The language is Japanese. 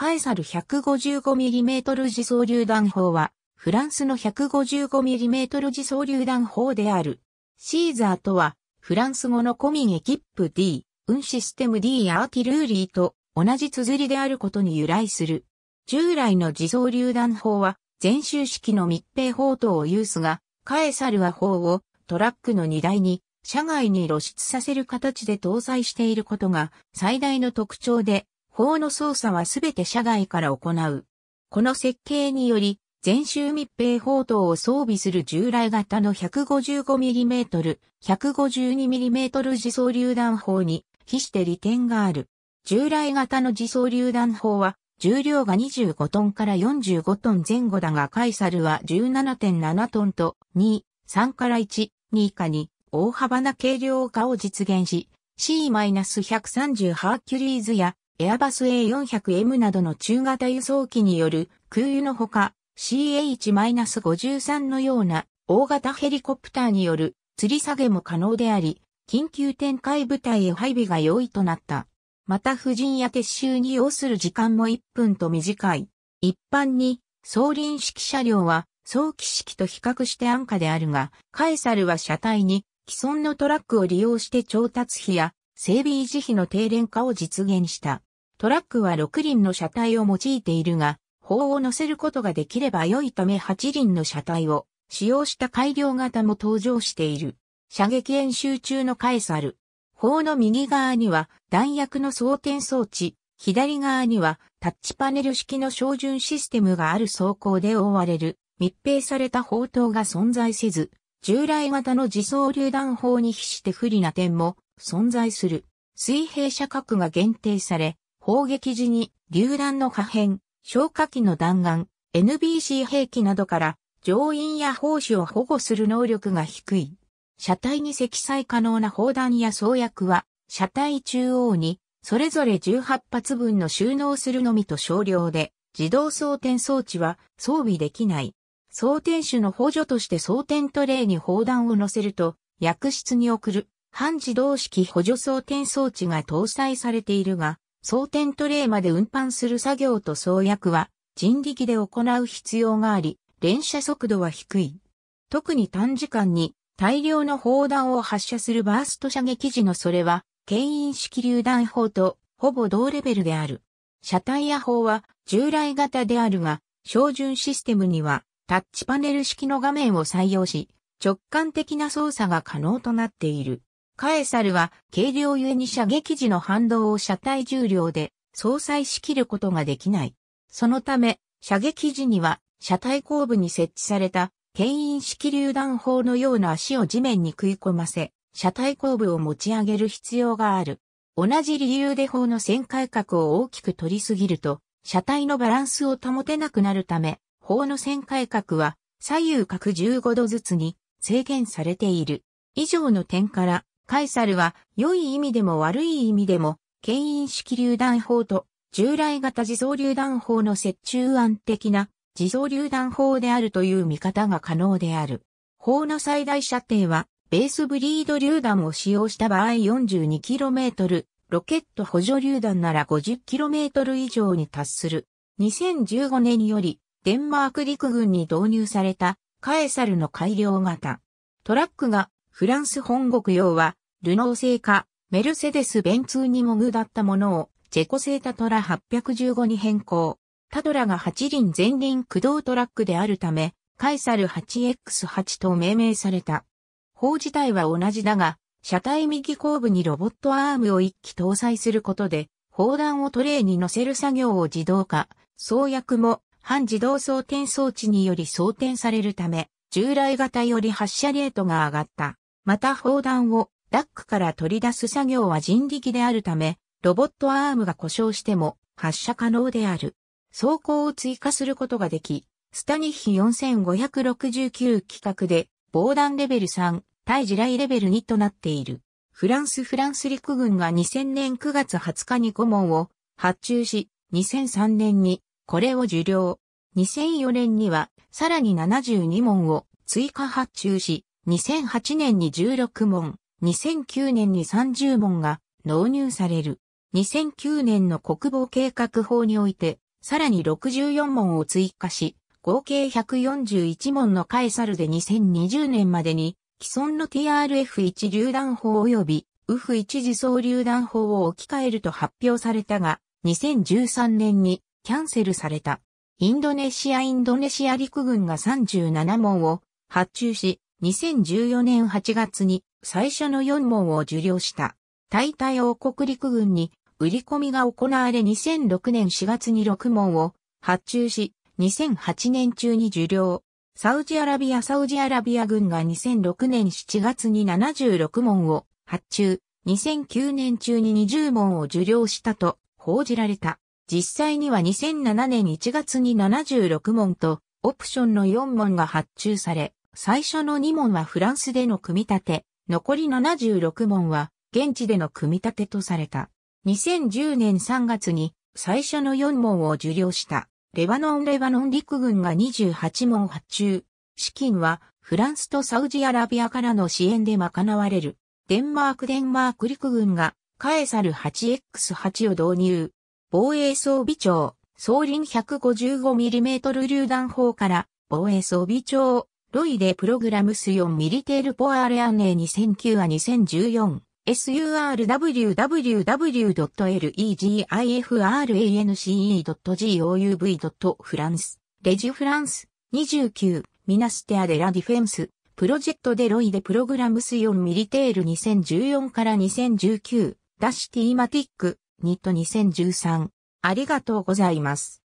カエサル 155mm 自走榴弾砲は、フランスの 155mm 自走榴弾砲である。シーザーとは、フランス語のコミンエキップ D、ンシステム D アーティルーリーと同じ綴りであることに由来する。従来の自走榴弾砲は、全周式の密閉砲塔を有すが、カエサルは砲をトラックの荷台に、車外に露出させる形で搭載していることが最大の特徴で、法の操作はすべて社外から行う。この設計により、全周密閉砲塔を装備する従来型の 155mm、152mm 自走榴弾砲に比して利点がある。従来型の自走榴弾砲は重量が25トンから45トン前後だがカイサルは17.7トンと2、3から1、2以下に大幅な軽量化を実現し C-130 ハーキュリーズやエアバス A400M などの中型輸送機による空輸のほか CH-53 のような大型ヘリコプターによる吊り下げも可能であり、緊急展開部隊へ配備が容易となった。また婦人や撤収に要する時間も1分と短い。一般に、送輪式車両は、早期式と比較して安価であるが、カエサルは車体に既存のトラックを利用して調達費や整備維持費の低廉化を実現した。トラックは6輪の車体を用いているが、砲を乗せることができれば良いため8輪の車体を使用した改良型も登場している。射撃演習中のカエサル。砲の右側には弾薬の装填装置、左側にはタッチパネル式の照準システムがある装甲で覆われる密閉された砲塔が存在せず、従来型の自走榴弾砲に比して不利な点も存在する。水平射角が限定され、砲撃時に、榴弾の破片、消火器の弾丸、NBC 兵器などから、乗員や砲手を保護する能力が低い。車体に積載可能な砲弾や装薬は、車体中央に、それぞれ18発分の収納するのみと少量で、自動装填装置は装備できない。装填手の補助として装填トレイに砲弾を乗せると、薬室に送る、半自動式補助装填装置が搭載されているが、装填トレーまで運搬する作業と装薬は人力で行う必要があり、連射速度は低い。特に短時間に大量の砲弾を発射するバースト射撃時のそれは、牽引式榴弾砲とほぼ同レベルである。車体や砲は従来型であるが、標準システムにはタッチパネル式の画面を採用し、直感的な操作が可能となっている。カエサルは軽量ゆえに射撃時の反動を車体重量で相殺しきることができない。そのため、射撃時には車体後部に設置された牽引式榴弾砲のような足を地面に食い込ませ、車体後部を持ち上げる必要がある。同じ理由で砲の旋回角を大きく取りすぎると、車体のバランスを保てなくなるため、砲の旋回角は左右角15度ずつに制限されている。以上の点から、カエサルは、良い意味でも悪い意味でも、牽引式榴弾砲と、従来型自走榴弾砲の折衷案的な、自走榴弾砲であるという見方が可能である。砲の最大射程は、ベースブリード榴弾を使用した場合 42km、ロケット補助榴弾なら 50km 以上に達する。2015年より、デンマーク陸軍に導入された、カエサルの改良型。トラックが、フランス本国用は、ルノー製か、メルセデス・ベンツーにモグだったものを、チェコ製タトラ815に変更。タトラが8輪前輪駆動トラックであるため、カイサル 8X8 と命名された。砲自体は同じだが、車体右後部にロボットアームを1機搭載することで、砲弾をトレーに乗せる作業を自動化、装薬も半自動装填装置により装填されるため、従来型より発射レートが上がった。また砲弾をラックから取り出す作業は人力であるため、ロボットアームが故障しても発射可能である。走行を追加することができ、スタニッヒ4569規格で、防弾レベル3、対地雷レベル2となっている。フランスフランス陸軍が2000年9月20日に5問を発注し、2003年にこれを受領。2004年にはさらに72問を追加発注し、2008年に16問、2009年に30門が納入される。2009年の国防計画法において、さらに64門を追加し、合計141門のカエサルで2020年までに、既存の TRF1 榴弾砲及び、ウフ一次総榴弾砲を置き換えると発表されたが、2013年にキャンセルされた。インドネシアインドネシア陸軍が37門を発注し、2014年8月に最初の4門を受領した。大体王国陸軍に売り込みが行われ2006年4月に6門を発注し、2008年中に受領。サウジアラビアサウジアラビア軍が2006年7月に76門を発注、2009年中に20門を受領したと報じられた。実際には2007年1月に76門とオプションの4門が発注され、最初の2門はフランスでの組み立て、残り76門は、現地での組み立てとされた。2010年3月に最初の4門を受領した。レバノンレバノン陸軍が28門発注。資金はフランスとサウジアラビアからの支援で賄われる。デンマークデンマーク陸軍がカエサル 8X8 を導入。防衛装備庁、総輪 155mm 榴弾砲から防衛装備庁、ロイデプログラムスヨンミリテールポアーレアンネ2009ア2014 surwww.legifrance.gouv.france レジフランス29ミナステアデラディフェンスプロジェクトデロイデプログラムスヨンミリテール2014から2019ダシティマティックニット2013ありがとうございます。